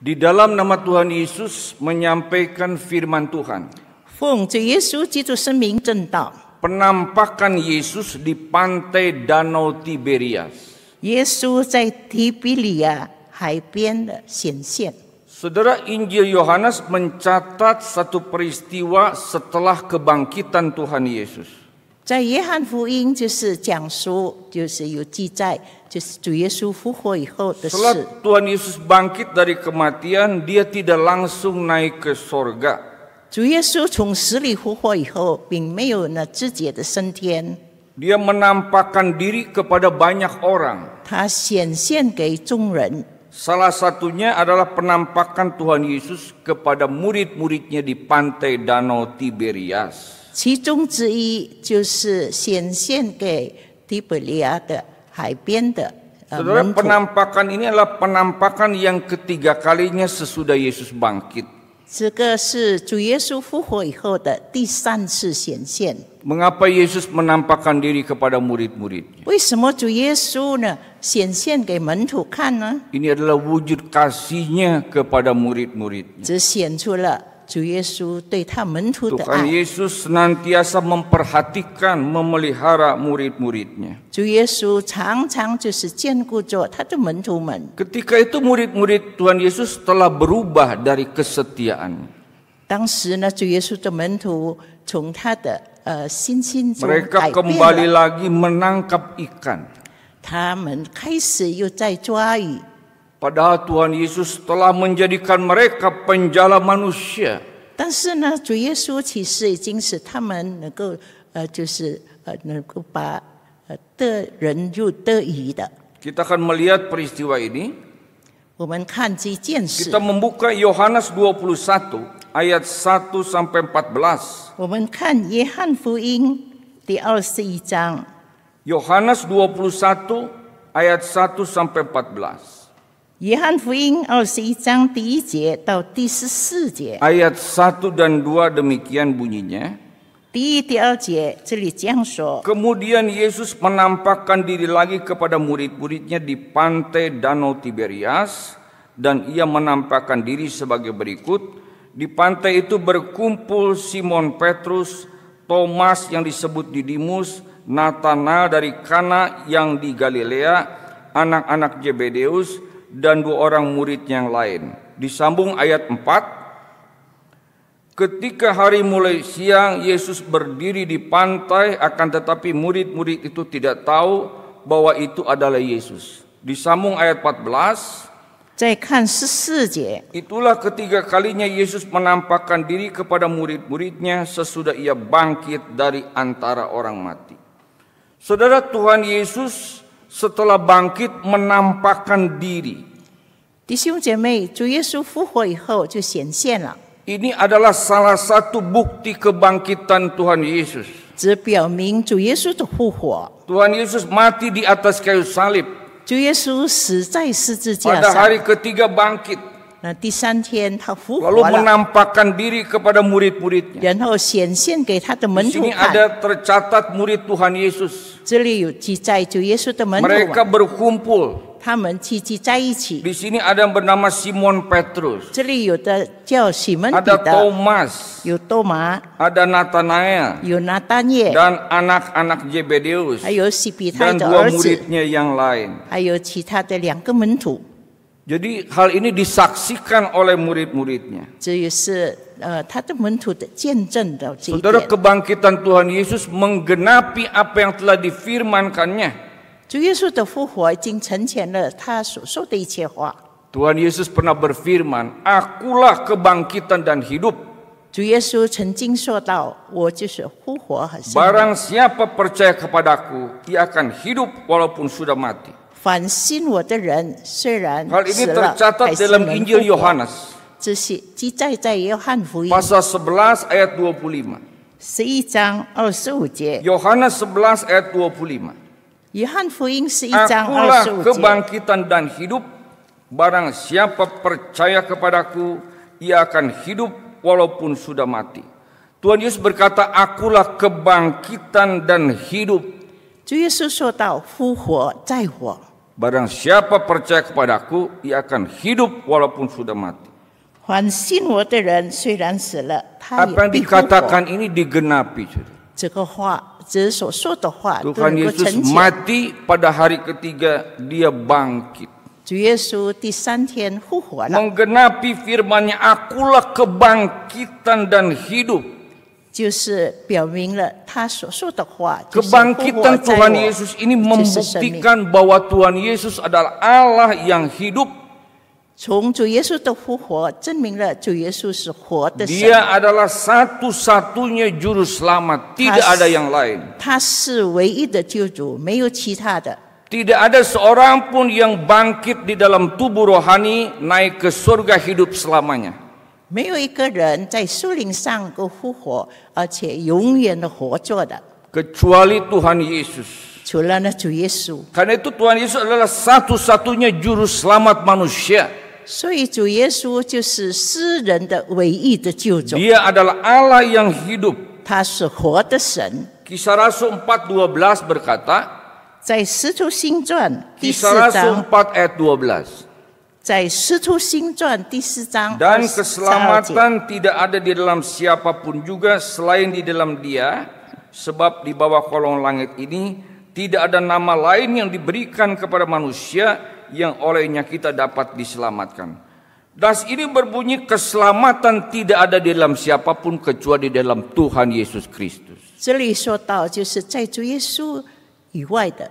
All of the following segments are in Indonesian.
di dalam nama Tuhan Yesus menyampaikan firman Tuhan. Penampakan Yesus di pantai Danau Tiberias. Yesus di Saudara Injil Yohanes mencatat satu peristiwa setelah kebangkitan Tuhan Yesus. 在约翰福音就是讲述，就是有记载。setelah Tuhan Yesus bangkit dari kematian, dia tidak langsung naik ke sorga. Dia menampakkan diri kepada banyak orang. 他显现给众人。Salah satunya adalah penampakan Tuhan Yesus kepada murid-muridnya di pantai Danau Tiberias. 其中之一就是显现给提比利亚的海边的。Saudara, penampakan ini adalah penampakan yang ketiga kalinya sesudah Yesus bangkit. Mengapa Yesus menampakkan diri kepada murid-murid? Ini adalah wujud kasihnya kepada murid-murid. 主耶稣对他门徒的爱。Tuhan Yesus senantiasa memperhatikan, memelihara murid-muridnya. 主耶稣常常就是兼顾着他的门徒们。Ketika itu murid-murid Tuhan Yesus telah berubah dari kesetiaan. 当时呢，主耶稣的门徒从他的呃心心中 eh, Mereka kembali lagi menangkap ikan. 他们开始又在抓鱼。Padahal Tuhan Yesus telah menjadikan mereka penjala manusia. Kita akan melihat peristiwa ini. Kita membuka Yohanes 21 ayat 1 sampai 14. Yohanes 21 ayat 1 sampai 14. 约翰福音二十一章第一节到第十四节，ayat satu dan dua demikian bunyinya. Kemudian Yesus menampakkan diri lagi kepada murid-muridnya di pantai Danau Tiberias dan ia menampakkan diri sebagai berikut. Di pantai itu berkumpul Simon Petrus, Thomas yang disebut Didimus, Nathanael dari Kana yang di Galilea, anak-anak Jebedeus, dan dua orang murid yang lain. Disambung ayat 4. Ketika hari mulai siang, Yesus berdiri di pantai, akan tetapi murid-murid itu tidak tahu bahwa itu adalah Yesus. Disambung ayat 14. Itulah ketiga kalinya Yesus menampakkan diri kepada murid-muridnya sesudah ia bangkit dari antara orang mati. Saudara Tuhan Yesus setelah bangkit menampakkan diri. Ini adalah salah satu bukti kebangkitan Tuhan Yesus. Tuhan Yesus mati di atas kayu salib. Pada hari ketiga bangkit, lalu menampakkan diri kepada murid-muridnya. Di sini ada tercatat murid Tuhan Yesus mereka berkumpul. Di sini ada yang bernama Simon Petrus, ada Thomas. Ada Nathanael Dan anak anak-anak Zebedeus dan dua muridnya yang lain. Jadi hal ini disaksikan oleh murid-muridnya. Saudara kebangkitan Tuhan Yesus menggenapi apa yang telah difirmankannya. Tuhan Yesus pernah berfirman, "Akulah kebangkitan dan hidup." Barang siapa percaya kepadaku, ia akan hidup walaupun sudah mati. Hal ini sebelas tercatat dua dalam Injil Yohanes. pasal 11 ayat 25. Yohanes 11 ayat 25. Akulah kebangkitan dan hidup. Barang siapa percaya kepadaku, ia akan hidup walaupun sudah mati. Tuhan Yesus berkata, "Akulah kebangkitan dan hidup." Yesus 主耶稣说到：“复活再活。” Barang siapa percaya kepadaku, ia akan hidup walaupun sudah mati. Apa yang dikatakan ini digenapi. Tuhan Yesus mati pada hari ketiga dia bangkit. Menggenapi firmannya, akulah kebangkitan dan hidup. Kebangkitan Tuhan Yesus ini membuktikan bahwa Tuhan Yesus adalah Allah yang hidup. Dia adalah satu-satunya juru selamat, tidak ada yang lain. Tidak ada seorang pun yang bangkit di dalam tubuh rohani naik ke surga hidup selamanya. 没有一个人在树林上够复活，而且永远的活着的。Kecuali Tuhan Yesus. Kecuali Tuhan Yesus. Karena itu Tuhan Yesus adalah satu-satunya juru selamat manusia. Yesus adalah Allah yang hidup. Dia adalah Allah yang hidup. Kisah Rasul 4:12 berkata, 在使徒行传第四章 Kisah Rasul 4 ayat 12. Dan keselamatan tidak ada di dalam siapapun juga selain di dalam dia, sebab di bawah kolong langit ini tidak ada nama lain yang diberikan kepada manusia yang olehnya kita dapat diselamatkan. Das ini berbunyi keselamatan tidak ada di dalam siapapun kecuali di dalam Tuhan Yesus Kristus. 这里说到就是在主耶稣以外的。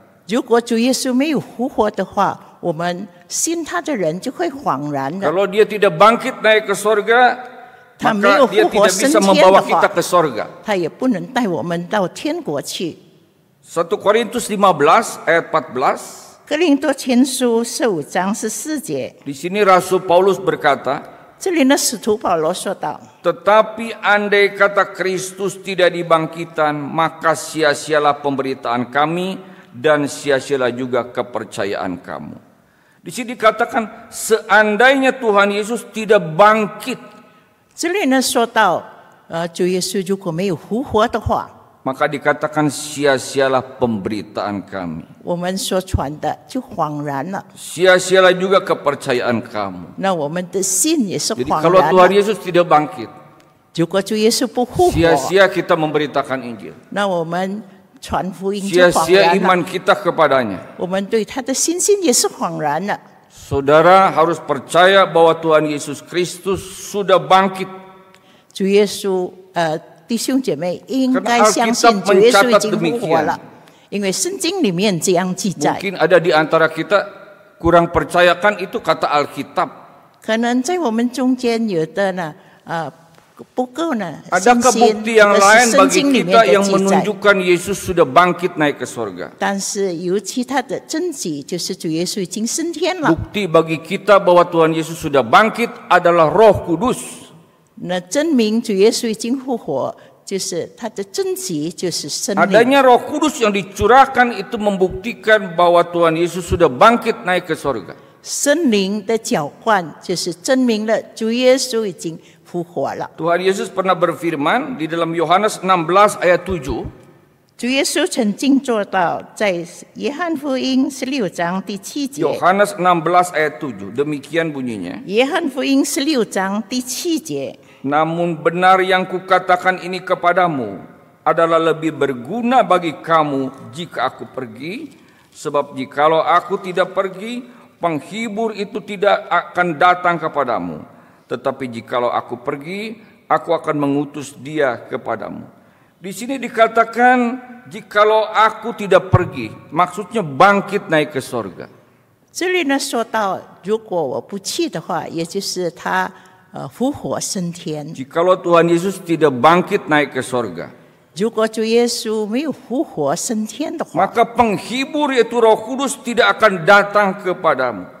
如果主耶稣没有复活的话，我们信他的人就会恍然的。Kalau dia tidak bangkit naik ke sorga, maka dia tidak bisa membawa kita ke sorga. 他也不能带我们到天国去。1 Korintus 15 ayat 14. Di sini Rasul Paulus berkata, Tetapi andai kata Kristus tidak dibangkitkan, maka sia-sialah pemberitaan kami, dan sia-sialah juga kepercayaan kamu. Di sini dikatakan seandainya Tuhan Yesus tidak bangkit. Ah, maka dikatakan sia-sialah pemberitaan kami. sia sialah juga kepercayaan kamu. Jadi kalau Tuhan Yesus tidak bangkit, sia sia kita memberitakan Injil. Sia-sia iman kita kepadanya. Saudara harus percaya bahwa Tuhan Yesus Kristus sudah bangkit. Mungkin ada di antara kita kurang percayakan itu kata Alkitab. Ada kebukti yang lain bagi kita yang menunjukkan Yesus sudah bangkit naik ke surga? Bukti bagi kita bahwa Tuhan Yesus sudah bangkit adalah Roh Kudus. Adanya Roh Kudus yang dicurahkan itu membuktikan bahwa Tuhan Yesus sudah bangkit naik ke surga. 圣灵的浇灌就是证明了主耶稣已经复活了。Tuhan Yesus pernah berfirman di dalam Yohanes 16 ayat 7. 主耶稣曾经做到在约翰福音十六章第七节。Yohanes 16 ayat 7 demikian bunyinya. 约翰福音十六章第七节。Namun benar yang kukatakan ini kepadamu adalah lebih berguna bagi kamu jika aku pergi sebab jikalau aku tidak pergi penghibur itu tidak akan datang kepadamu tetapi jikalau aku pergi, aku akan mengutus dia kepadamu. Di sini dikatakan jikalau aku tidak pergi, maksudnya bangkit naik ke sorga. Jikalau Tuhan Yesus tidak bangkit naik ke sorga, maka penghibur yaitu Roh Kudus tidak akan datang kepadamu.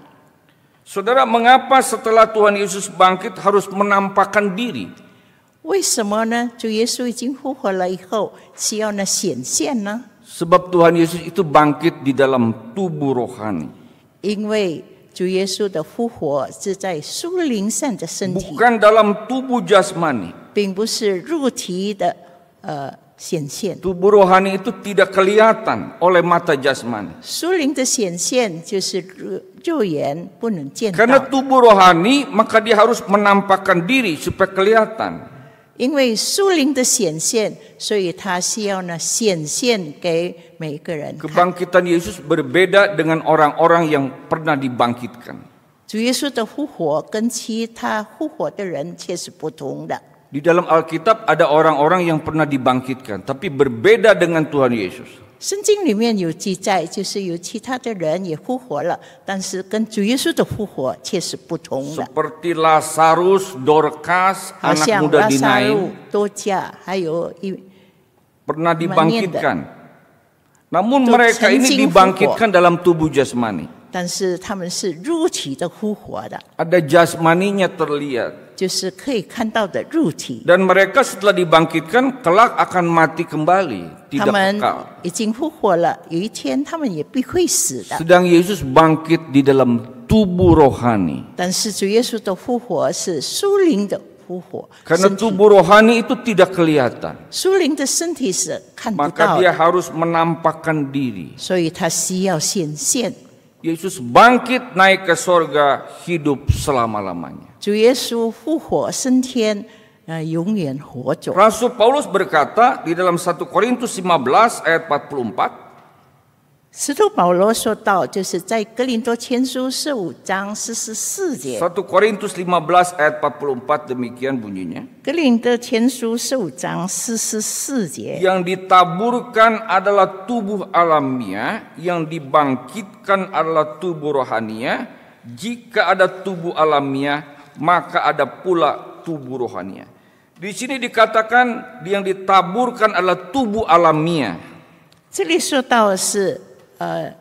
Saudara, mengapa setelah Tuhan Yesus bangkit harus menampakkan diri? Sebab Tuhan Yesus itu bangkit di dalam tubuh rohani. bukan dalam tubuh jasmani. 并不是肉体的呃显现。Tubuh rohani itu tidak kelihatan oleh mata jasmani. 属灵的显现就是肉眼不能见到。Karena tubuh rohani maka dia harus menampakkan diri supaya kelihatan. Yesus berbeda dengan orang-orang yang pernah dibangkitkan. Di dalam Alkitab ada orang-orang yang pernah dibangkitkan, tapi berbeda dengan Tuhan Yesus. 圣经里面有记载，就是有其他的人也复活了，但是跟主耶稣的复活却是不同的。Seperti Lazarus, Dorcas, anak muda Dinain, pernah dibangkitkan. Namun mereka ini dibangkitkan dalam tubuh jasmani. 但是他们是肉体的复活的。Ada jasmaninya terlihat. Dan mereka setelah dibangkitkan kelak akan mati kembali, tidak sedang Yesus bangkit di dalam tubuh rohani. Karena tubuh rohani itu tidak kelihatan. Kan Maka dia harus menampakkan diri. Yesus bangkit naik ke sorga hidup selama-lamanya. Rasul Paulus berkata di dalam 1 Korintus 15 ayat 44, satu Korintus 15 ayat 44 demikian bunyinya. 哥林多前书十五章四十四节。Yang ditaburkan adalah tubuh alamiah, yang dibangkitkan adalah tubuh rohaniah. Jika ada tubuh alamiah, maka ada pula tubuh rohaniah. Di sini dikatakan yang ditaburkan adalah tubuh alamiah. 这里说到是呃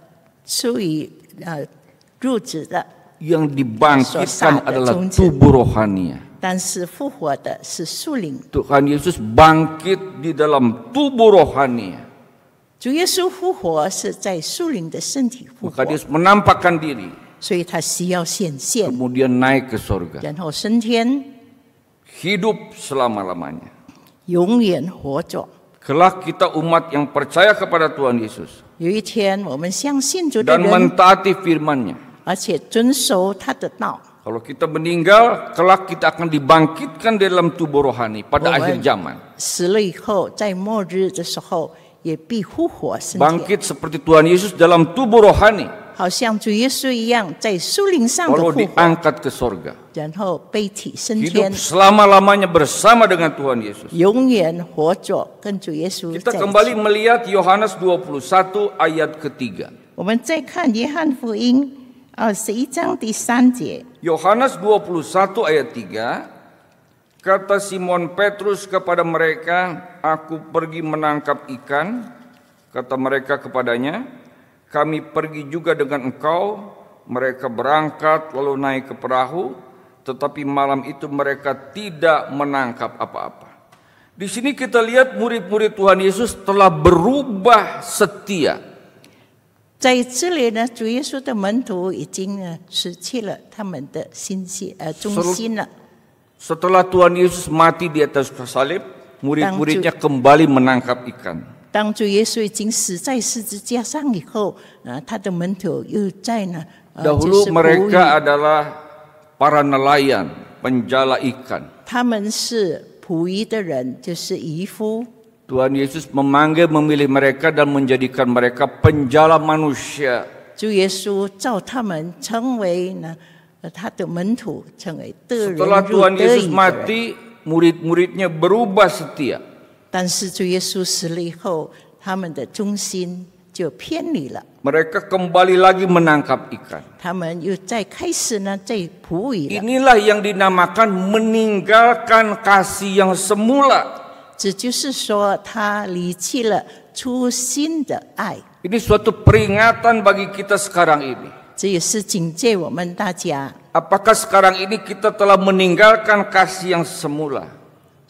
属于呃入职的。yang dibangkitkan adalah tubuh rohania. Tuhan Yesus bangkit di dalam tubuh rohani. Maka Yesus menampakkan diri. Kemudian naik ke surga. Hidup selama-lamanya. 永远活着。kelak kita umat yang percaya kepada Tuhan Yesus dan mentaati firman-Nya. Kalau kita meninggal, kelak kita akan dibangkitkan dalam tubuh rohani pada akhir zaman. Bangkit seperti Tuhan Yesus dalam tubuh rohani. 好像主耶稣一样在树林上的 lalu 复活，diangkat ke sorga. 然后被体升 Hidup 天，selama-lamanya bersama dengan Tuhan Yesus. 永远活着跟主耶稣 Kita 在一起。kembali melihat Yohanes 21 ayat ketiga. 我们再看约翰福音二十一章第三节，Yohanes 21 ayat 3 Kata Simon Petrus kepada mereka, "Aku pergi menangkap ikan." Kata mereka kepadanya, kami pergi juga dengan engkau. Mereka berangkat lalu naik ke perahu, tetapi malam itu mereka tidak menangkap apa-apa. Di sini kita lihat murid-murid Tuhan Yesus telah berubah setia. Setelah Tuhan Yesus mati di atas salib, murid-muridnya kembali menangkap ikan. 当主耶稣已经死在十字架上以后，啊，他的门徒又在呢。Dahulu mereka adalah para nelayan, penjala ikan. Yesus memanggil memilih mereka dan menjadikan mereka penjala manusia. Setelah Tuhan Yesus mati, murid-muridnya berubah setia. 但是主耶稣死了以后，他们的中心就偏离了。Mereka kembali lagi menangkap ikan. yang dinamakan meninggalkan kasih yang semula. suatu peringatan bagi kita sekarang ini. sekarang ini kita telah meninggalkan kasih yang semula?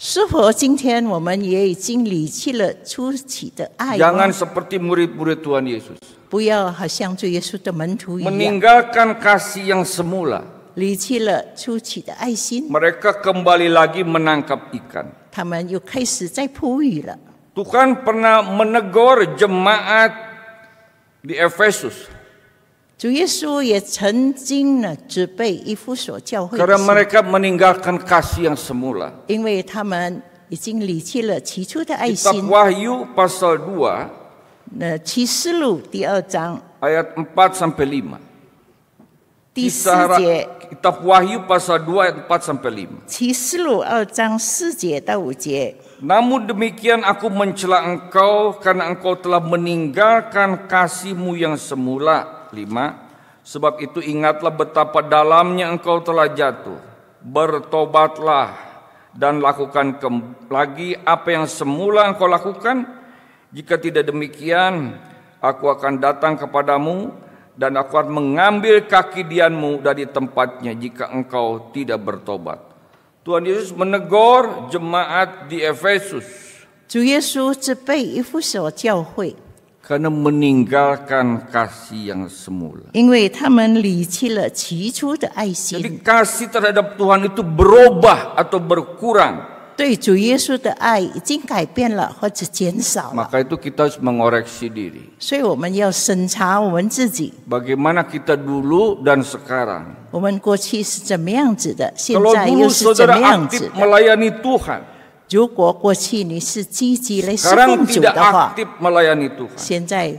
是否今天我们也已经离弃了初期的爱？Jangan seperti murid-murid Tuhan Yesus，不要好像最耶稣的门徒一样。Meninggalkan kasih yang semula，离弃了初期的爱心。Mereka kembali lagi menangkap ikan，他们又开始在捕鱼了。Tuhan pernah menegur jemaat di Efesus。Karena mereka meninggalkan kasih yang semula. 因为他们已经离弃了起初的爱心。Kitab Wahyu pasal 2. ayat 4 sampai 5. 第四节。Kitab Wahyu pasal 2 ayat 4 sampai 5. Namun demikian aku mencela engkau karena engkau telah meninggalkan kasihmu yang semula 5 Sebab itu ingatlah betapa dalamnya engkau telah jatuh Bertobatlah dan lakukan lagi apa yang semula engkau lakukan Jika tidak demikian aku akan datang kepadamu dan aku akan mengambil kaki dianmu dari tempatnya jika engkau tidak bertobat. Tuhan Yesus menegur jemaat di Efesus. 主耶稣责备以弗所教会。karena meninggalkan kasih yang semula. Jadi kasih terhadap Tuhan itu berubah atau berkurang. Maka itu kita harus mengoreksi diri. Bagaimana kita dulu dan sekarang. Kalau dulu saudara aktif melayani Tuhan. 如果过去你是积极来侍奉主的话，现在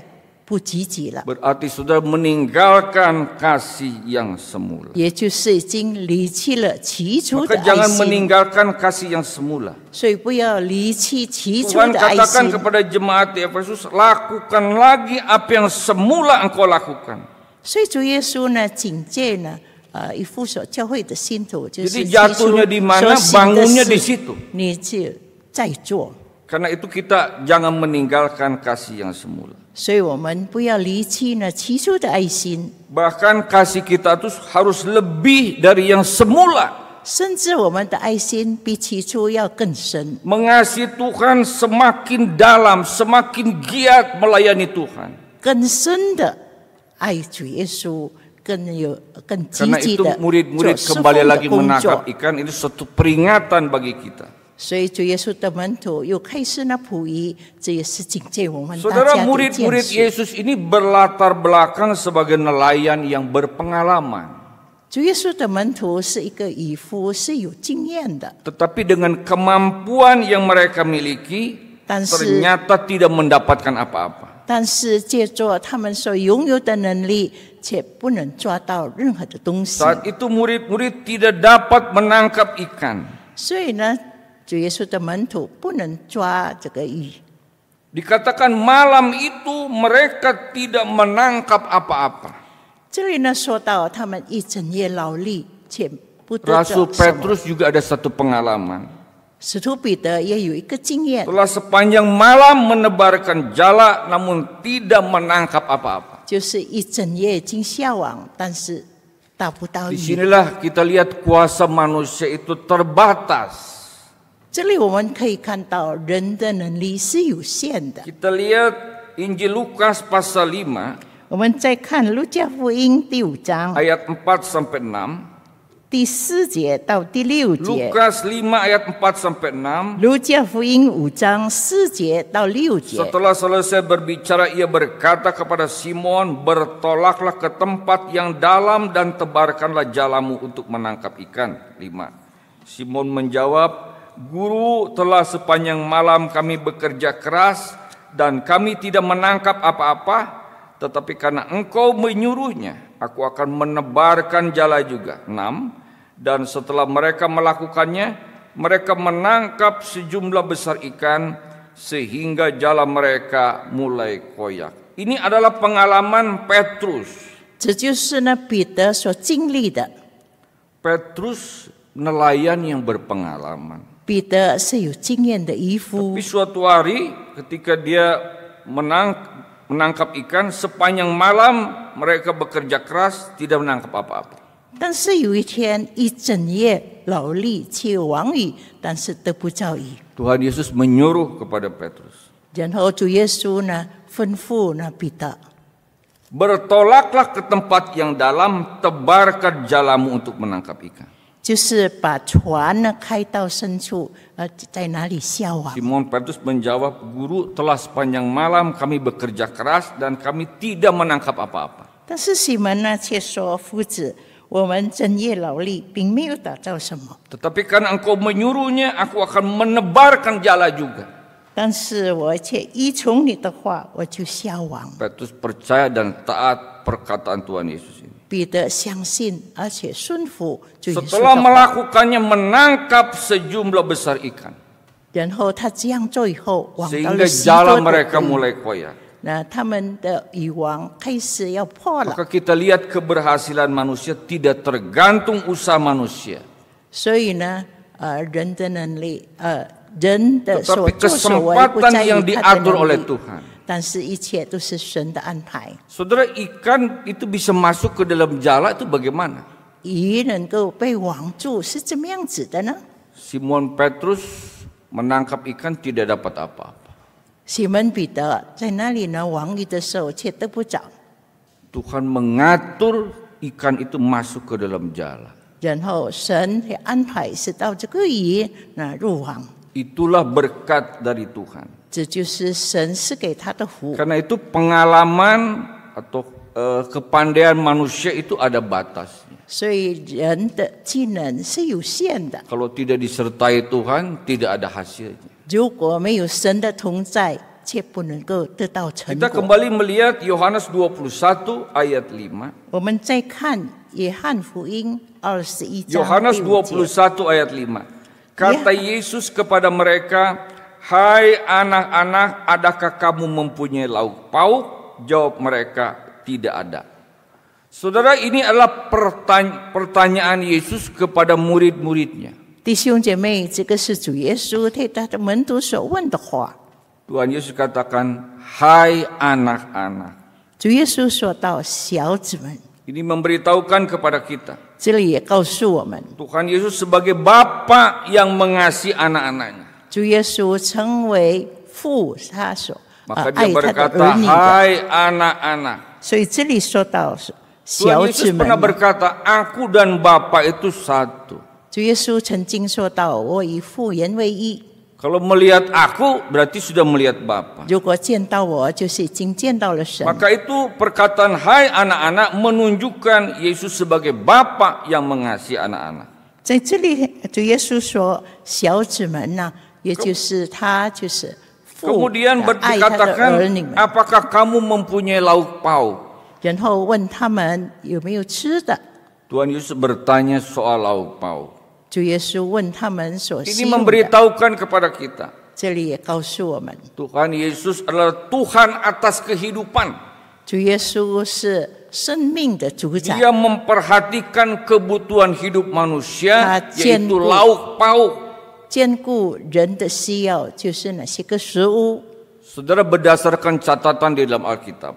不积极了。Berarti sudah meninggalkan kasih yang semula. 也就是已经离弃了起初的爱心。Maka jangan meninggalkan kasih yang semula. Tuhan. katakan kepada jemaat di Efesus, lakukan lagi apa yang semula engkau lakukan. Jadi jatuhnya di mana, bangunnya di situ. Karena itu kita jangan meninggalkan kasih yang semula. Bahkan kasih kita itu harus lebih dari yang semula. Mengasihi Tuhan semakin dalam, semakin giat melayani Tuhan. 更深的爱主耶稣。Kan kan Karena itu murid-murid kembali lagi menangkap ikan itu suatu peringatan bagi kita. Ya Saudara murid-murid Yesus ini berlatar belakang sebagai nelayan yang berpengalaman. Tetapi dengan kemampuan yang mereka miliki, ternyata tidak mendapatkan apa-apa. 且不能抓到任何的东西。Saat itu murid-murid tidak dapat menangkap ikan. 所以呢，主耶稣的门徒不能抓这个鱼。Dikatakan malam itu mereka tidak menangkap apa-apa. Rasul Petrus juga ada satu pengalaman. 使徒彼得也有一个经验。Telah sepanjang malam menebarkan jala namun tidak menangkap apa-apa. 就是一整夜尽孝网，但是达不到。Di kita lihat kuasa manusia itu terbatas. kita lihat Injil Lukas pasal 5. 我们再看路加福音第五章。Ayat 4 sampai 6. 第四节到第六节。Lukas 5 ayat 4 sampai 6. 5路加福音五章四节到六节。Setelah selesai berbicara ia berkata kepada Simon, "Bertolaklah ke tempat yang dalam dan tebarkanlah jalamu untuk menangkap ikan." 5. Simon menjawab, "Guru, telah sepanjang malam kami bekerja keras dan kami tidak menangkap apa-apa, tetapi karena engkau menyuruhnya, aku akan menebarkan jala juga." 6. Dan setelah mereka melakukannya, mereka menangkap sejumlah besar ikan sehingga jalan mereka mulai koyak. Ini adalah pengalaman Petrus. Petrus, nelayan yang berpengalaman. Tapi suatu hari ketika dia menang, menangkap ikan sepanjang malam mereka bekerja keras tidak menangkap apa-apa. Tuhan Yesus menyuruh kepada Petrus. Dan Yesus na, fenfu na pita. Bertolaklah ke tempat yang dalam, tebarkan jalamu untuk menangkap ikan. Simon Petrus menjawab, Guru telah sepanjang malam kami bekerja keras dan kami tidak menangkap apa-apa. 但是西门呢却说，夫子。tetapi karena engkau menyuruhnya, aku akan menebarkan jala juga. Petrus percaya dan taat perkataan Tuhan Yesus ini. Peter melakukannya menangkap sejumlah besar ikan. Sehingga jala mereka mulai koyak. Nah, Maka kita lihat keberhasilan manusia tidak tergantung usaha manusia. Tetapi kesempatan yang diatur oleh Tuhan. Saudara ikan itu bisa masuk ke dalam jala itu bagaimana? Simon Petrus menangkap ikan tidak dapat apa-apa. 西门彼得在那里呢？亡于的时候却得不着。Tuhan mengatur ikan itu masuk ke dalam jala. 然后神也安排使到这个鱼那入网。Itulah berkat dari Tuhan. 这就是神赐给他的福。Karena itu pengalaman atau eh, kepandaian manusia itu ada batasnya. 所以人的技能是有限的。Kalau tidak disertai Tuhan, tidak ada hasilnya. Kita kembali melihat Yohanes 21 ayat 5. 我们再看约翰福音21 Yohanes 21 ayat 5. Kata ya. Yesus kepada mereka, "Hai anak-anak, adakah kamu mempunyai lauk pauk?" Jawab mereka, "Tidak ada." Saudara, ini adalah pertanya pertanyaan Yesus kepada murid-muridnya. 弟兄姐妹，这个是主耶稣对他的门徒所问的话。Tuhan Yesus katakan, "Hai anak-anak." 主耶稣说到：“小子们。” Ini memberitahukan kepada kita. Tuhan Yesus sebagai Bapa yang mengasihi anak-anaknya. 主耶稣成为父，他所 Maka dia berkata, Hai anak anak-anak." Tuhan Yesus "Aku dan Bapa itu satu." 主耶稣曾经说到：“我以父人为一。” Kalau melihat aku berarti sudah melihat Bapa. Maka itu perkataan hai anak-anak menunjukkan Yesus sebagai Bapa yang mengasihi anak-anak. berkatakan Apakah kamu mempunyai lauk pauk? Tuhan Yesus bertanya soal lauk pauk. Ini memberitahukan kepada kita, Tuhan Yesus adalah Tuhan atas kehidupan. 主耶稣是生命的主宰，Dia memperhatikan kebutuhan hidup manusia, yaitu lauk pauk. Saudara berdasarkan catatan di dalam Alkitab,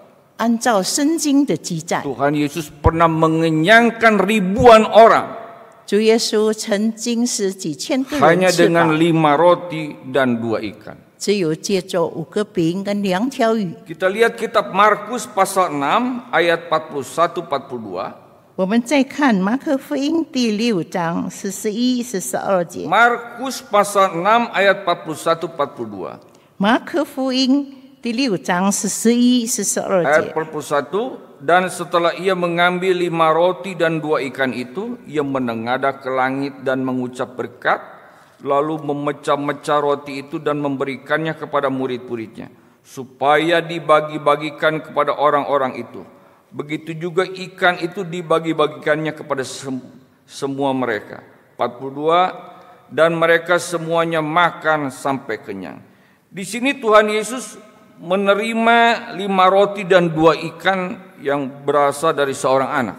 Tuhan Yesus pernah mengenyangkan ribuan orang hanya dengan lima roti dan dua ikan. lihat kitab Markus pasal 6 ayat 41 42. pasal 6 ayat 41 42. 41 dan setelah ia mengambil lima roti dan dua ikan itu ia menengadah ke langit dan mengucap berkat lalu memecah-mecah roti itu dan memberikannya kepada murid-muridnya supaya dibagi-bagikan kepada orang-orang itu. Begitu juga ikan itu dibagi-bagikannya kepada sem semua mereka. 42 dan mereka semuanya makan sampai kenyang. Di sini Tuhan Yesus menerima lima roti dan dua ikan yang berasal dari seorang anak.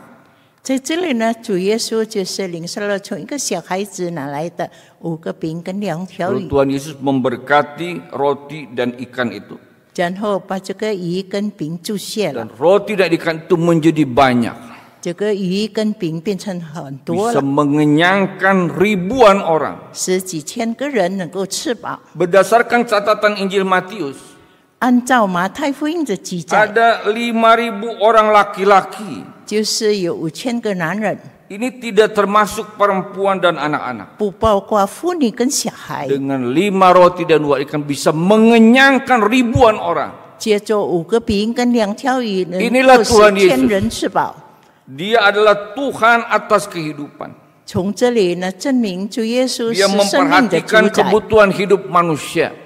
在这里呢，主耶稣就是领受了从一个小孩子拿来的五个饼跟两条鱼。Tuhan Yesus memberkati roti dan ikan itu. 然后把这个鱼跟饼注谢了。Dan roti dan ikan itu menjadi banyak. bisa mengenyangkan ribuan orang. Berdasarkan catatan Injil Matius lima 5.000 orang laki laki Ini tidak termasuk perempuan dan anak-anak. Dengan lima roti dan dua ikan bisa mengenyangkan ribuan orang. Inilah Tuhan Yesus. Dia adalah Tuhan atas kehidupan. Dia memperhatikan kebutuhan hidup manusia.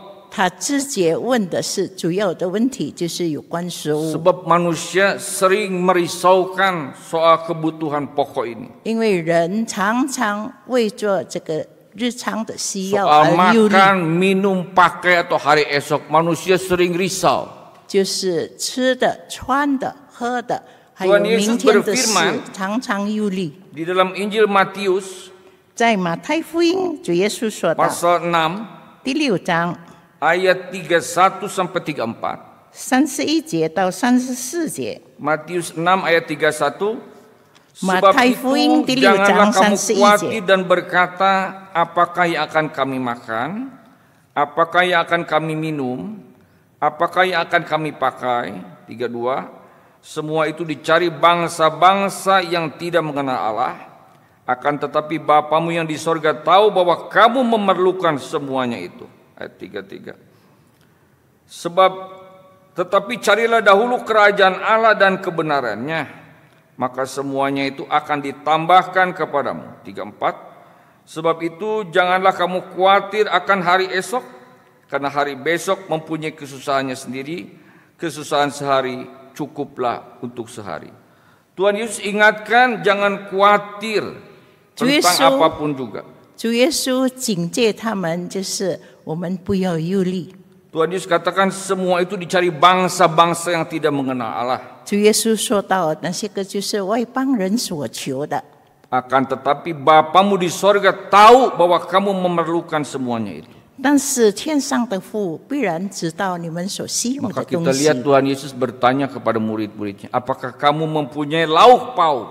他直接问的是主要的问题，就是有关食物。因为人常常为着这个日常的需要而忧虑。就是吃的、穿的、喝的，还有明天的事，常常忧虑。在马太福音，主耶稣说到。第六章。ayat 31 sampai 34. Matius 6 ayat 31 Sebab itu janganlah kamu khawatir dan berkata apakah yang akan kami makan, apakah yang akan kami minum, apakah yang akan kami pakai. 32 semua itu dicari bangsa-bangsa yang tidak mengenal Allah akan tetapi Bapamu yang di sorga tahu bahwa kamu memerlukan semuanya itu ayat 33. Sebab tetapi carilah dahulu kerajaan Allah dan kebenarannya, maka semuanya itu akan ditambahkan kepadamu. 34. Sebab itu janganlah kamu khawatir akan hari esok, karena hari besok mempunyai kesusahannya sendiri, kesusahan sehari cukuplah untuk sehari. Tuhan Yesus ingatkan jangan khawatir tentang apapun juga. 主耶稣警戒他们，就是 Tuhan Yesus katakan semua itu dicari bangsa-bangsa yang tidak mengenal Allah. Akan tetapi Bapamu di sorga tahu bahwa kamu memerlukan semuanya itu. Maka kita lihat Tuhan Yesus bertanya kepada murid-muridnya, apakah kamu mempunyai lauk pauk?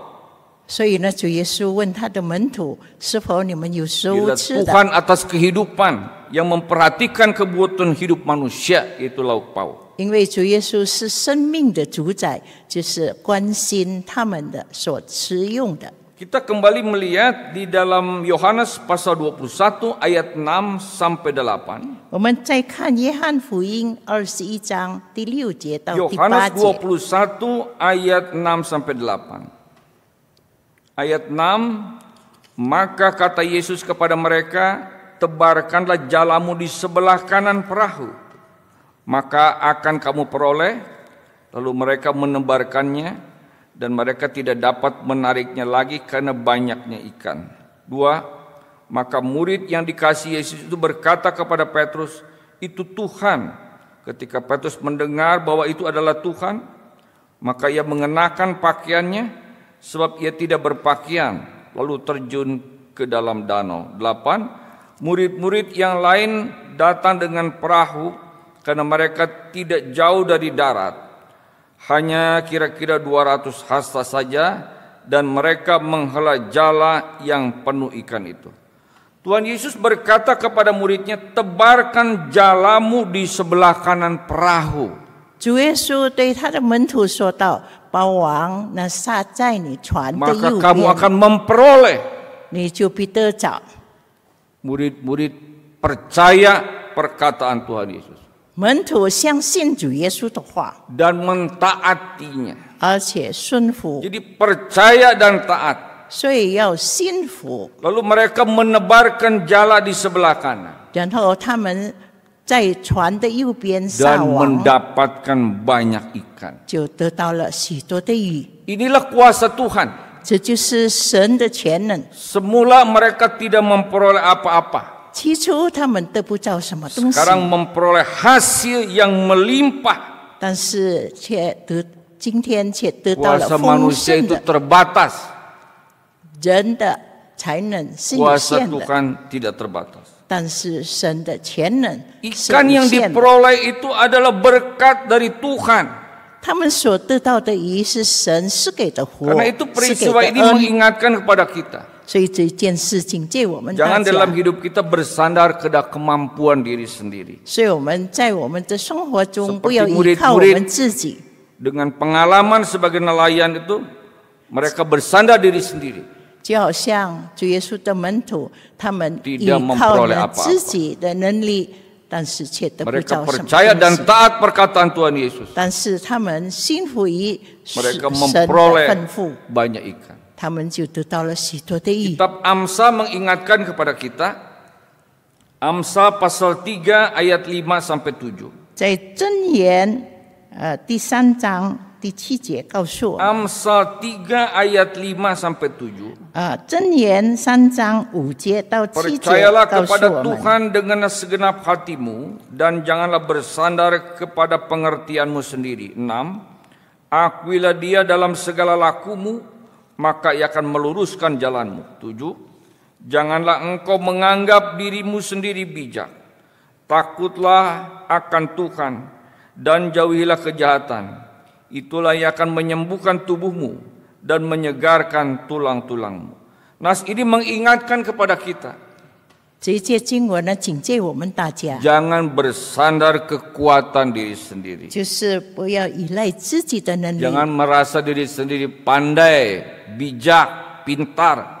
所以呢，主耶稣问他的门徒：“是否你们有食物吃的？” Tuhan atas kehidupan yang memperhatikan kebutuhan hidup manusia yaitu lauk pauk. 因为主耶稣是生命的主宰，就是关心他们的所吃用的。Kita kembali melihat di dalam Yohanes pasal 21 ayat 6 sampai 8. Yohanes 21 ayat 6 sampai 8. Ayat 6 Maka kata Yesus kepada mereka, tebarkanlah jalamu di sebelah kanan perahu, maka akan kamu peroleh. Lalu mereka menebarkannya dan mereka tidak dapat menariknya lagi karena banyaknya ikan. Dua, maka murid yang dikasih Yesus itu berkata kepada Petrus, itu Tuhan. Ketika Petrus mendengar bahwa itu adalah Tuhan, maka ia mengenakan pakaiannya sebab ia tidak berpakaian, lalu terjun ke dalam danau. Delapan, Murid-murid yang lain datang dengan perahu karena mereka tidak jauh dari darat. Hanya kira-kira 200 hasta saja dan mereka menghela jala yang penuh ikan itu. Tuhan Yesus berkata kepada muridnya, tebarkan jalamu di sebelah kanan perahu. Maka kamu akan memperoleh. Murid-murid percaya perkataan Tuhan Yesus. mentaatinya. Jadi percaya dan taat. Lalu mereka menebarkan jala di sebelah kanan. dan mendapatkan banyak ikan. Inilah kuasa Tuhan. Semula mereka tidak memperoleh apa-apa. Sekarang memperoleh hasil yang melimpah. 但是却得今天却得到了 Kuasa manusia itu terbatas. 人的才能是有 Kuasa Tuhan tidak terbatas. Ikan yang diperoleh itu adalah berkat dari Tuhan. Karena itu peristiwa ini mengingatkan kepada kita. Jangan dalam hidup kita bersandar kepada kemampuan diri sendiri. Seperti pengalaman sebagai nelayan itu, mereka bersandar diri sendiri. Tidak memperoleh apa-apa mereka percaya dan taat perkataan Tuhan Yesus. Mereka memperoleh banyak ikan. Kitab Amsa mengingatkan kepada kita Amsa pasal 3 ayat 5 sampai 7. 在箴言呃第三章 Amsal 3 ayat 5 sampai 7. 啊，箴言三章五节到七节 Percayalah kepada Tuhan dengan segenap hatimu dan janganlah bersandar kepada pengertianmu sendiri. 6. Akuilah dia dalam segala lakumu, maka ia akan meluruskan jalanmu. 7. Janganlah engkau menganggap dirimu sendiri bijak. Takutlah akan Tuhan dan jauhilah kejahatan itulah yang akan menyembuhkan tubuhmu dan menyegarkan tulang-tulangmu. Nas ini mengingatkan kepada kita. Jangan bersandar kekuatan diri sendiri. Jangan merasa diri sendiri pandai, bijak, pintar.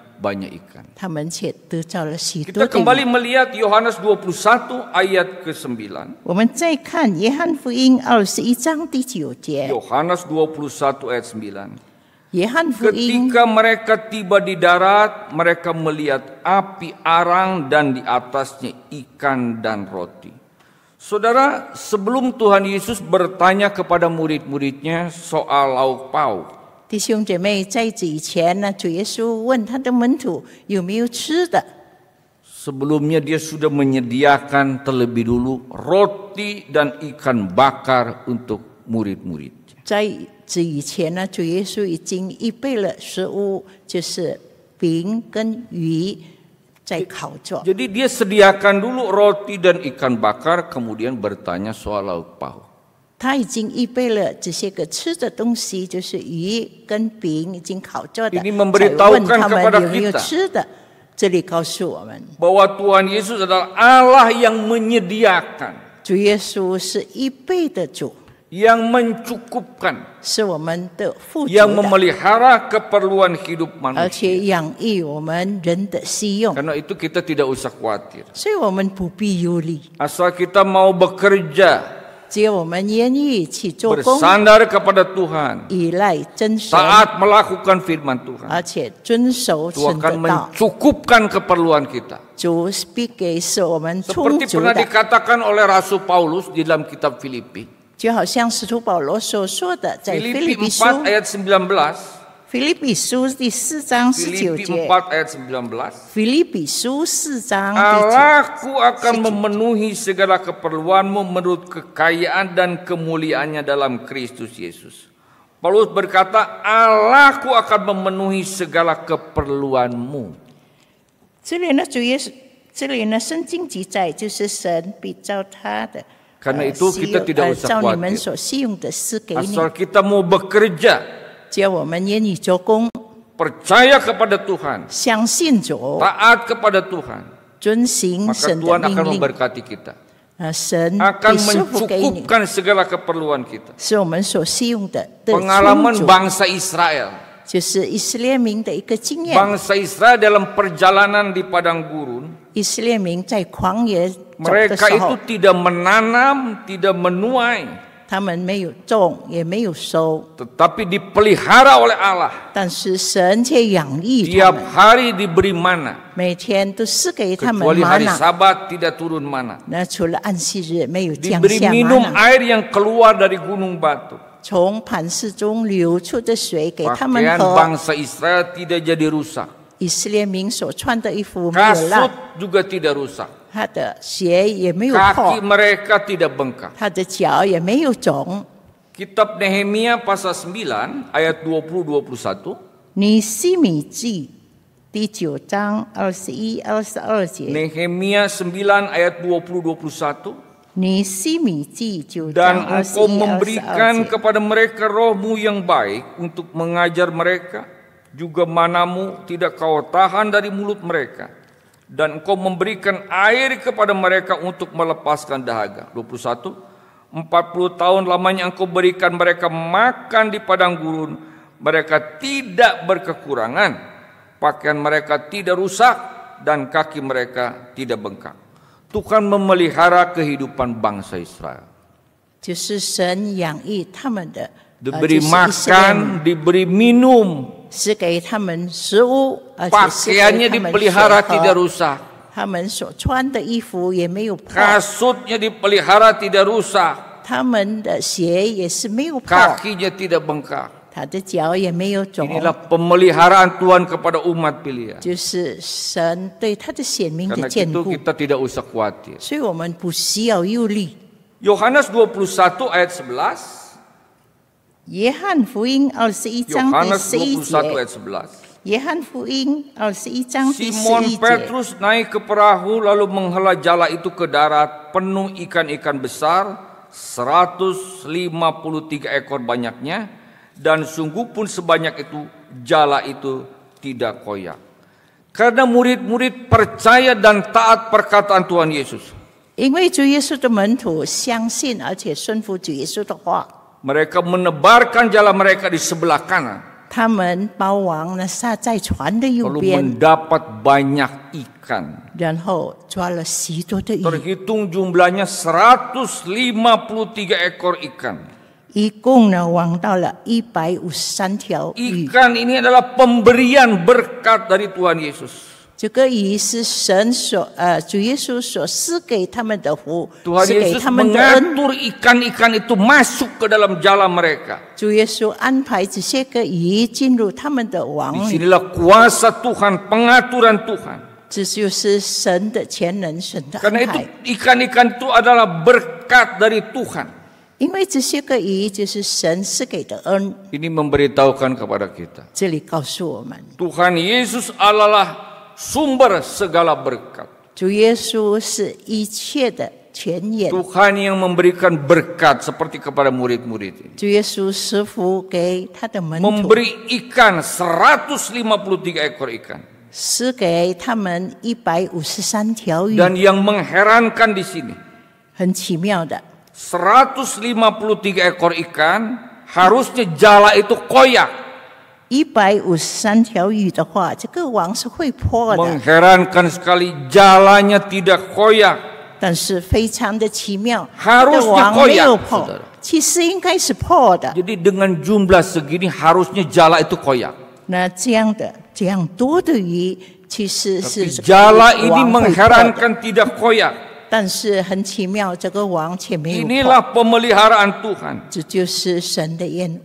banyak ikan. Kita kembali melihat Yohanes 21 ayat ke-9. Yohanes 21 ayat 9. Ketika mereka tiba di darat, mereka melihat api arang dan di atasnya ikan dan roti. Saudara, sebelum Tuhan Yesus bertanya kepada murid-muridnya soal lauk pauk, 弟兄姐妹，在此以前呢，主耶稣问他的门徒有没有吃的。Sebelumnya dia sudah menyediakan terlebih dulu roti dan ikan bakar untuk murid-murid. Jadi dia sediakan dulu roti dan ikan bakar, kemudian bertanya soal lauk pauk. 他已经预备了这些个吃的东西，就是鱼跟饼已经烤做的。Ini memberitahukan kepada Tuhan Yesus adalah Allah yang menyediakan。主耶稣是预备的主。Yang mencukupkan, yang memelihara keperluan hidup manusia. 且养育我们人的需用，Karena itu kita tidak usah khawatir. kita mau bekerja bersandar kepada Tuhan, saat melakukan firman Tuhan, akan mencukupkan keperluan kita. Seperti pernah dikatakan oleh Rasul Paulus di dalam kitab Filipi. Filipi. 4 ayat 19。Filipi Filipi 书第四章十九节。Filipi 书四章。Allahku akan memenuhi segala keperluanmu menurut kekayaan dan kemuliaannya dalam Kristus Yesus. Paulus berkata, Allahku akan memenuhi segala keperluanmu. 这里呢，主耶稣，这里呢，圣经记载就是神必照他的。Karena itu kita tidak usah khawatir. Asal kita mau bekerja, percaya kepada Tuhan, taat kepada Tuhan, maka Tuhan akan memberkati kita, eh, akan mencukupkan segala keperluan kita. Pengalaman bangsa Israel, bangsa Israel dalam perjalanan di padang gurun, mereka itu tidak menanam, tidak menuai, 他们没有种，也没有收。Tetapi dipelihara oleh Allah. Setiap hari diberi mana. 每天都施给他们 Kecuali hari Sabat tidak turun mana. 那除了安息日，没有降 Diberi minum air yang keluar dari gunung batu. bangsa Israel tidak jadi rusak. 以色列民所穿的衣服没有烂 tidak rusak. 他的鞋也没有破 Kaki mereka tidak bengkak. 他的脚也没有肿。Kitab Nehemia pasal 9 ayat 20-21. Nisimiji di Jiujang Nehemia 9 ayat 20-21. Nisimiji Jiujang Dan engkau memberikan kepada mereka rohmu yang baik untuk mengajar mereka, juga manamu tidak kau tahan dari mulut mereka dan engkau memberikan air kepada mereka untuk melepaskan dahaga. 21 40 tahun lamanya engkau berikan mereka makan di padang gurun, mereka tidak berkekurangan, pakaian mereka tidak rusak dan kaki mereka tidak bengkak. Tuhan memelihara kehidupan bangsa Israel. Diberi uh, makan, diberi minum, pakaiannya dipelihara tidak rusak. Kasutnya dipelihara tidak rusak. Kakinya tidak bengkak. Inilah pemeliharaan Tuhan kepada umat pilihan. Karena itu kita tidak usah khawatir. Yohanes 21 ayat 11 Yehan Fuing al seicang Simon Petrus naik ke perahu lalu menghela jala itu ke darat penuh ikan-ikan besar 153 ekor banyaknya dan sungguh pun sebanyak itu jala itu tidak koyak. Karena murid-murid percaya dan taat perkataan Tuhan Yesus. 因为主耶稣的门徒相信，而且顺服主耶稣的话。mereka menebarkan jala mereka di sebelah kanan. Lalu mendapat banyak ikan. terhitung jumlahnya 153 ekor ikan. Ikan ini adalah pemberian berkat dari Tuhan Yesus. 这个义是神所呃主耶稣所施给他们的福，Tuhan Yesus ikan ikan-ikan itu masuk ke dalam jala mereka. kuasa Tuhan, pengaturan Tuhan. itu ikan itu adalah berkat dari Tuhan. memberitahukan kepada kita. Tuhan Yesus adalah sumber segala berkat. Tuhan yang memberikan berkat seperti kepada murid-murid ini. Memberi ikan 153 ekor ikan. Dan yang mengherankan di sini. 153 ekor ikan harusnya jala itu koyak. 一百五十三条鱼的话，这个网是会破的。Mengherankan sekali jalannya tidak koyak. dengan jumlah segini harusnya jala itu koyak. jala ini mengherankan tidak koyak. 但是很奇妙，这个网且没有破。Inilah pemeliharaan Tuhan. 这就是神的恩。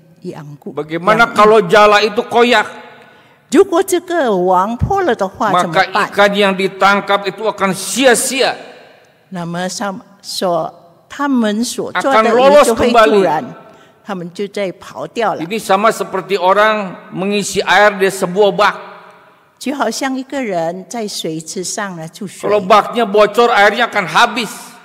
Bagaimana kalau jala itu koyak? Maka ikan yang ditangkap itu akan sia-sia. Akan lolos kembali. Ini sama seperti orang mengisi air di sebuah bak. Kalau baknya bocor, airnya akan habis.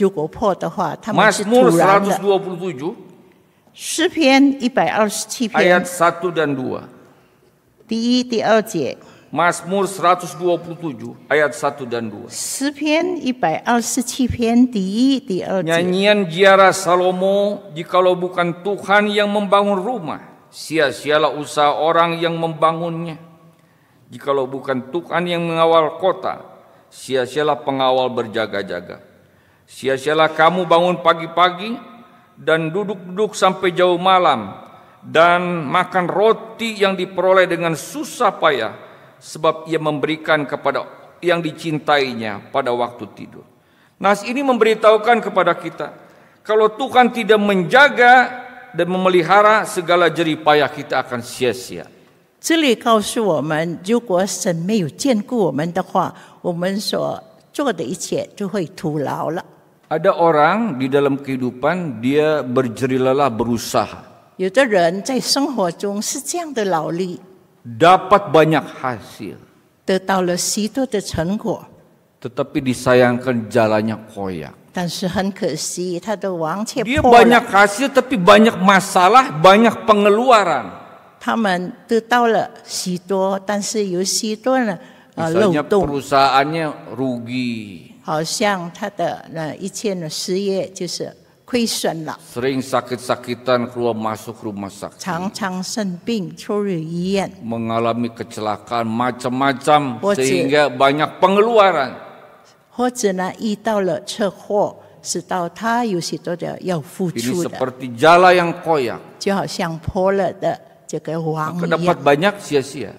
如果破的话，他们是土壤的。诗篇一百二十七篇 ayat 1 dan 2. 第一、第二节。Mazmur 127 ayat 1 dan 2. 127 Nyanyian jiara Salomo, jikalau bukan Tuhan yang membangun rumah, sia-sialah usaha orang yang membangunnya. Jikalau bukan Tuhan yang mengawal kota, sia-sialah pengawal berjaga-jaga. Sia-sialah kamu bangun pagi-pagi dan duduk-duduk sampai jauh malam dan makan roti yang diperoleh dengan susah payah sebab ia memberikan kepada yang dicintainya pada waktu tidur. Nas ini memberitahukan kepada kita kalau Tuhan tidak menjaga dan memelihara segala payah kita akan sia-sia. 这里告诉我们，如果神没有眷顾我们的话，我们所做的一切就会徒劳了。ada orang di dalam kehidupan dia berjerilalah berusaha. Dapat banyak hasil. Tetapi disayangkan jalannya koyak. Dia banyak hasil tapi banyak masalah, banyak pengeluaran. Misalnya perusahaannya rugi. 好像他的呃一切呢失业就是亏损了。Sering sakit-sakitan keluar masuk rumah sakit. kecelakaan macam-macam 或者 sehingga banyak pengeluaran. seperti jala yang banyak sia-sia.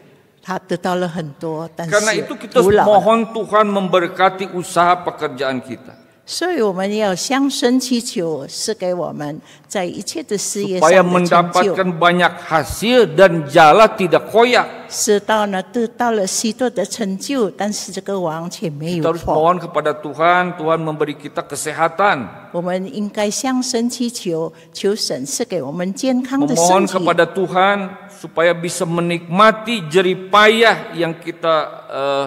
Karena itu kita mohon Tuhan memberkati usaha pekerjaan kita. 所以我们要相生祈求，是给我们在一切的事业上 supaya banyak hasil dan jala tidak koyak. 是到呢得到了许多的成就，但是这个王却没 kepada Tuhan, Tuhan memberi kita kesehatan. Tuhan supaya bisa menikmati yang kita eh,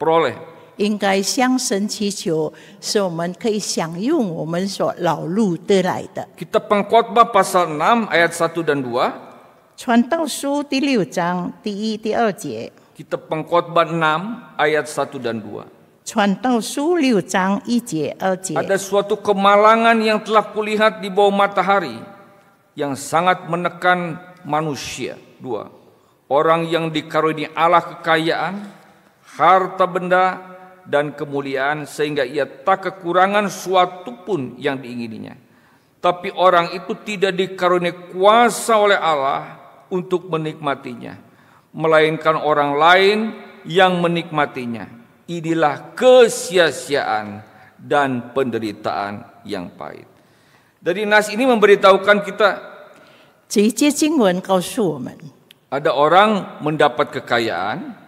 peroleh. 应该向神祈求，使我们可以享用我们所劳碌得来的。Kita pengkhotbah pasal 6 ayat 1 dan 2. Kita pengkhotbah 6 ayat 1 dan 2. suatu kemalangan yang telah kulihat di bawah matahari yang sangat menekan manusia. Dua. Orang yang dikaruniai Allah kekayaan, harta benda, dan kemuliaan sehingga ia tak kekurangan suatu pun yang diingininya. Tapi orang itu tidak dikaruniai kuasa oleh Allah untuk menikmatinya, melainkan orang lain yang menikmatinya. Inilah kesia-siaan dan penderitaan yang pahit. Dari nas ini memberitahukan kita ada orang mendapat kekayaan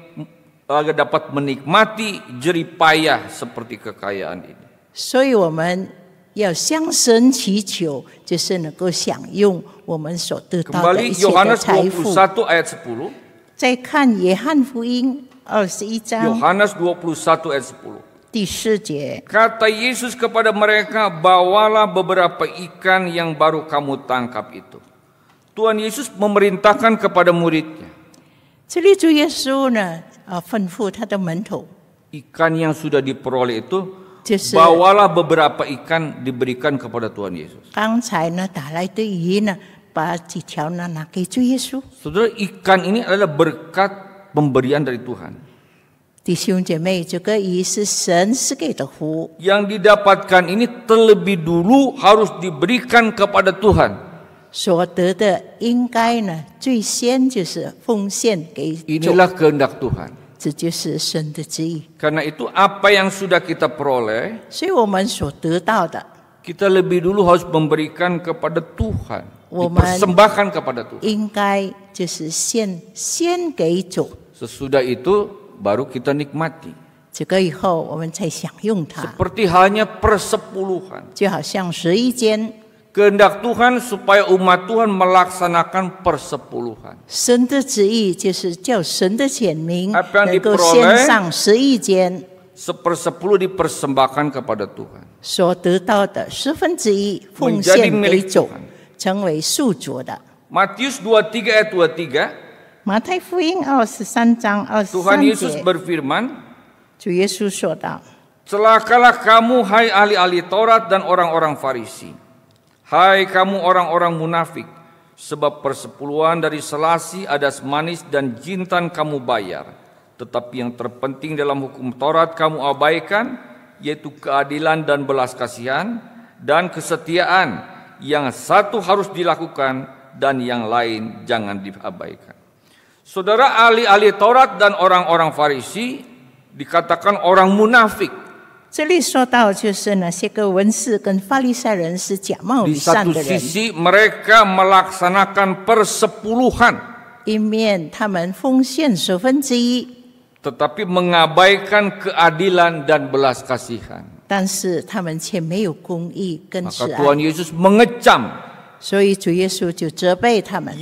agar dapat menikmati jerih payah seperti kekayaan ini. Yohanes 21 ayat 10. 10. Kata Yesus kepada mereka, bawalah beberapa ikan yang baru kamu tangkap itu. Tuhan Yesus memerintahkan kepada muridnya. 这里主耶稣呢，Ikan yang sudah diperoleh itu bawalah beberapa ikan diberikan kepada Tuhan Yesus. 刚才呢打来的鱼呢，把几条呢拿给主耶稣。Saudara, ikan ini adalah berkat pemberian dari Tuhan. 弟兄姐妹，这个鱼是神赐给的福，Yang didapatkan ini terlebih dulu harus diberikan kepada Tuhan. Nah, Inilah kehendak Tuhan. Karena itu apa yang sudah kita peroleh, kita lebih dulu harus memberikan kepada Tuhan, dipersembahkan kepada Tuhan. Sesudah itu baru kita nikmati. Seperti halnya persepuluhan kehendak Tuhan supaya umat Tuhan melaksanakan persepuluhan. Apa yang diperoleh sepersepuluh dipersembahkan kepada Tuhan. Menjadi milik Tuhan. Matius 23 ayat 23. Matai 23 Tuhan Yesus berfirman. Celakalah kamu hai ahli-ahli Taurat dan orang-orang Farisi. Hai kamu orang-orang munafik, sebab persepuluhan dari selasi, ada semanis dan jintan kamu bayar. Tetapi yang terpenting dalam hukum Taurat kamu abaikan, yaitu keadilan dan belas kasihan, dan kesetiaan yang satu harus dilakukan dan yang lain jangan diabaikan. Saudara ahli-ahli Taurat dan orang-orang Farisi dikatakan orang munafik 这里说到就是那些个文士跟法利赛人是假冒为善的人。另一方面，他们奉献十分之一，但是他们却没有公义跟慈爱。所以主耶稣就责备他们。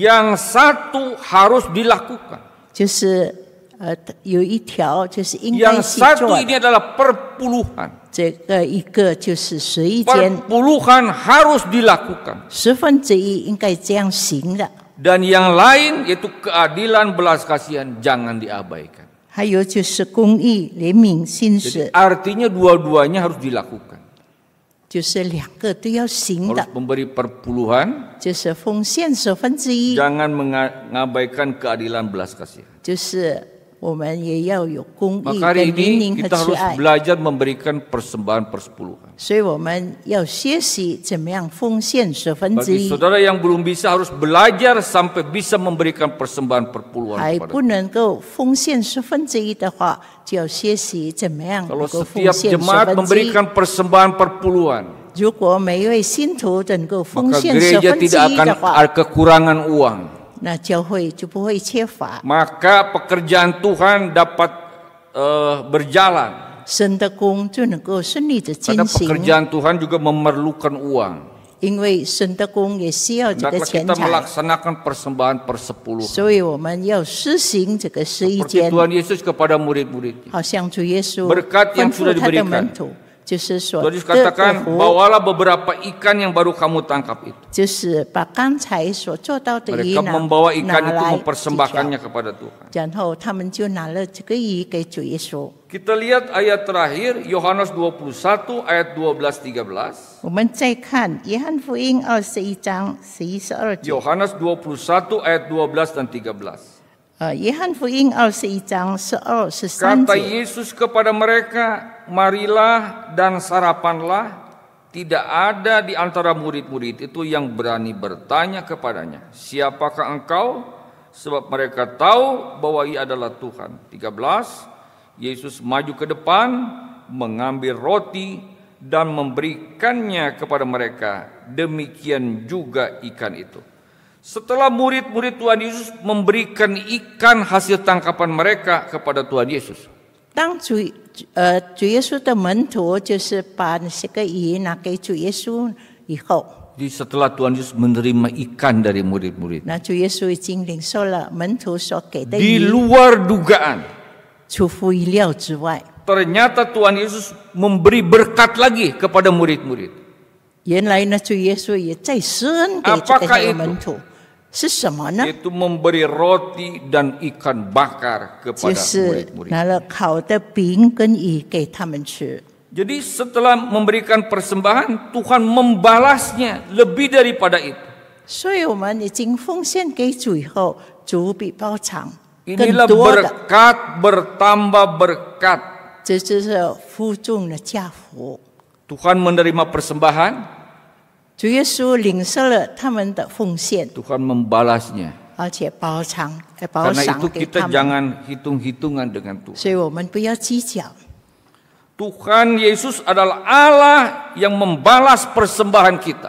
Yang satu ini adalah perpuluhan. 这个一个就是十一间。Perpuluhan harus dilakukan. Dan yang lain yaitu keadilan belas kasihan jangan diabaikan. Artinya dua dua-duanya harus dilakukan. Harus memberi perpuluhan. Jangan mengabaikan keadilan belas kasihan. Maka ini kita harus belajar memberikan persembahan persepuluhan. Bagi saudara yang belum bisa harus belajar sampai bisa memberikan persembahan persepuluhan. perpuluhan Kalau setiap jemaat memberikan persembahan perpuluhan, maka gereja tidak akan kekurangan uang maka pekerjaan Tuhan dapat uh, berjalan. Pada pekerjaan Tuhan juga memerlukan uang. Karena kita melaksanakan persembahan persepuluhan. Seperti Tuhan Yesus kepada murid-murid. Berkat yang sudah diberikan. Jadi katakan bawalah beberapa ikan yang baru kamu tangkap itu. Mereka membawa ikan itu mempersembahkannya kepada Tuhan. Kita lihat ayat terakhir Yohanes 21 ayat 12 13. Yohanes 21 ayat 12 dan 13. 呃，约翰福音二十一章十二十三 Kata Yesus kepada mereka, marilah dan sarapanlah. Tidak ada di antara murid-murid itu yang berani bertanya kepadanya, siapakah engkau? Sebab mereka tahu bahwa ia adalah Tuhan. 13. Yesus maju ke depan, mengambil roti dan memberikannya kepada mereka. Demikian juga ikan itu. Setelah murid-murid Tuhan Yesus memberikan ikan hasil tangkapan mereka kepada Tuhan Yesus. 当主呃，主耶稣的门徒就是把这个鱼拿给主耶稣以后。Jadi setelah Tuhan Yesus menerima ikan dari murid-murid. Nah, Tuhan Yesus Di luar dugaan. Ternyata Tuhan Yesus memberi berkat lagi kepada murid-murid. Apakah itu? yaitu memberi roti dan ikan bakar kepada murid-murid, 就是拿了烤的饼跟鱼给他们吃。Jadi setelah memberikan persembahan, Tuhan membalasnya lebih daripada itu. Tuhan. Inilah berkat bertambah berkat. 这就是负重的家福。Tuhan menerima persembahan, Tuhan membalasnya. Karena itu kita jangan hitung hitung-hitungan dengan Tuhan. Tuhan Yesus adalah Allah yang membalas persembahan kita.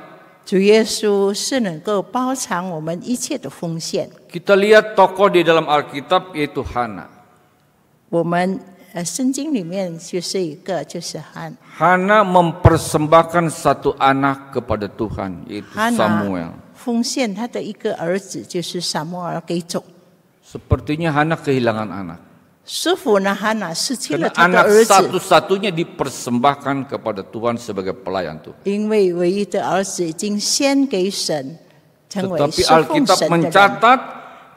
Kita lihat tokoh di dalam Alkitab yaitu Hana. 我们呃圣经里面就是一个就是汉。Hana mempersembahkan satu anak kepada Tuhan itu Samuel. 奉献他的一个儿子就是撒母耳给主。Sepertinya Hana kehilangan anak. 似乎呢，哈娜失去了他的儿子。Anak satu-satunya dipersembahkan kepada Tuhan sebagai pelayan Tuhan. 因为唯一的儿子已经献给神，成为侍奉神的人。Tetapi Alkitab mencatat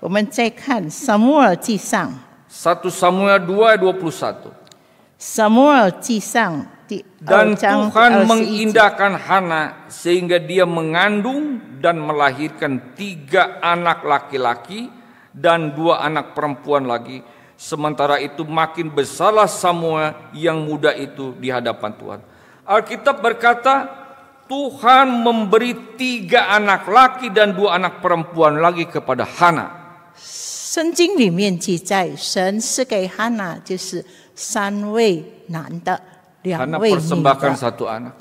我们再看撒母耳记上1 Samuel 2 ayat 21. Cisang. Dan 章 Tuhan mengindahkan Hana sehingga dia mengandung dan melahirkan tiga anak laki-laki dan dua anak perempuan lagi. Sementara itu makin besarlah semua yang muda itu di hadapan Tuhan. Alkitab berkata Tuhan memberi tiga anak laki dan dua anak perempuan lagi kepada Hana. 圣经里面记载，神施给哈娜就是三位男的，两位女的。哈娜供奉给一个孩子，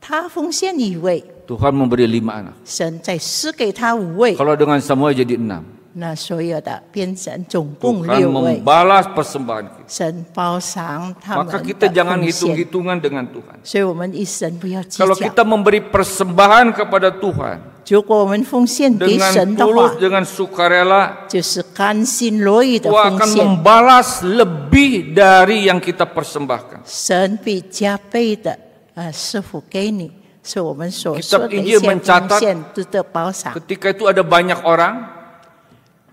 他奉献一位。主啊，我给你五位。神在施给他五位。如果跟他们一起，就是六位。membalas persembahan kita. Maka kita jangan hitung hitungan dengan Tuhan. Kalau memberi persembahan kepada Tuhan 如果我们奉献给 dengan 神的话 sukarela, Tuhan akan lebih dari yang kita persembahkan. 神必加倍的呃赐福给你。是我们所 Kitab Injil mencatat itu ada banyak orang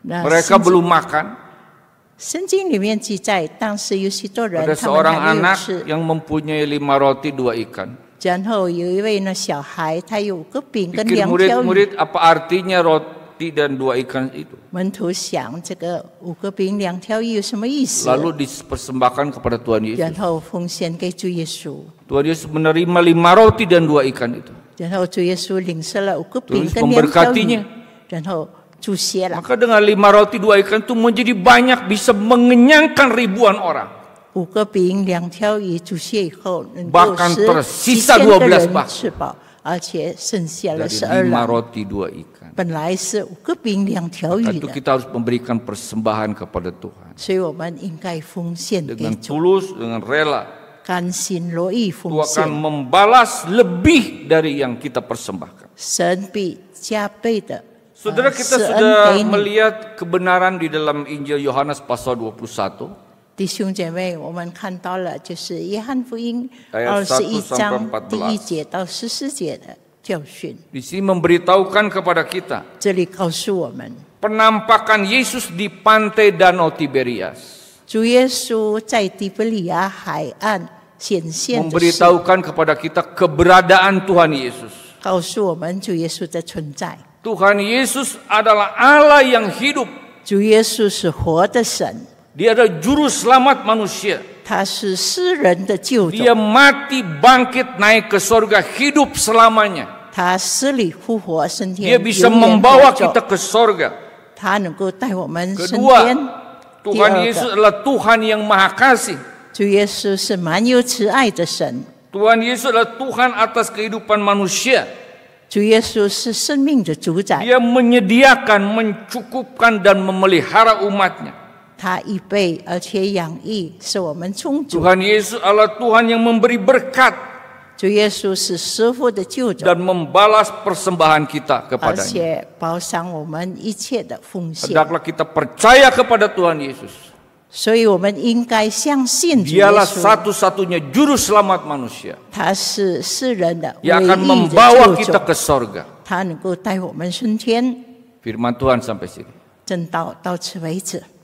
Nah, Mereka belum makan. ada seorang anak yang mempunyai lima roti dua ikan. 然后有一位呢小孩，他有个饼跟 murid murid apa artinya roti dan dua ikan itu. Lalu dipersembahkan kepada Tuhan Yesus. Tuhan Yesus menerima lima roti dan dua ikan itu. 然后主耶稣领受了五个饼 Yesus 跟两条 memberkatinya 鱼，然后 maka dengan lima roti dua ikan itu menjadi banyak bisa mengenyangkan ribuan orang. Bahkan tersisa 12 lima roti dua ikan. kita harus memberikan persembahan kepada Tuhan. Dengan tulus, dengan rela. 甘心乐意奉献。Tuhan membalas lebih dari yang kita persembahkan. 神必加倍的 Saudara kita sudah melihat kebenaran di dalam Injil Yohanes pasal 21. Di sini memberitahukan kepada kita. Penampakan Yesus di pantai Danau Tiberias. Memberitahukan kepada kita keberadaan Tuhan Yesus. 告诉我们主耶稣的存在。Tuhan Yesus adalah Allah yang hidup. Yesus adalah juru selamat manusia. Dia mati bangkit naik ke surga hidup selamanya. Dia bisa membawa kita ke surga. Kedua, Tuhan Yesus adalah Tuhan yang maha kasih. Tuhan Yesus adalah Tuhan atas kehidupan manusia. 主耶稣是生命的主宰，Dia menyediakan, mencukupkan dan memelihara umatnya. 他预备而且养育，使我们充足。Tuhan Yesus Allah Tuhan yang memberi berkat 主耶稣是师傅的救主，dan membalas persembahan kita kita percaya kepada Tuhan Yesus. Dialah satu-satunya juru selamat manusia. Yang akan membawa kita ke sorga. Firman Tuhan sampai sini.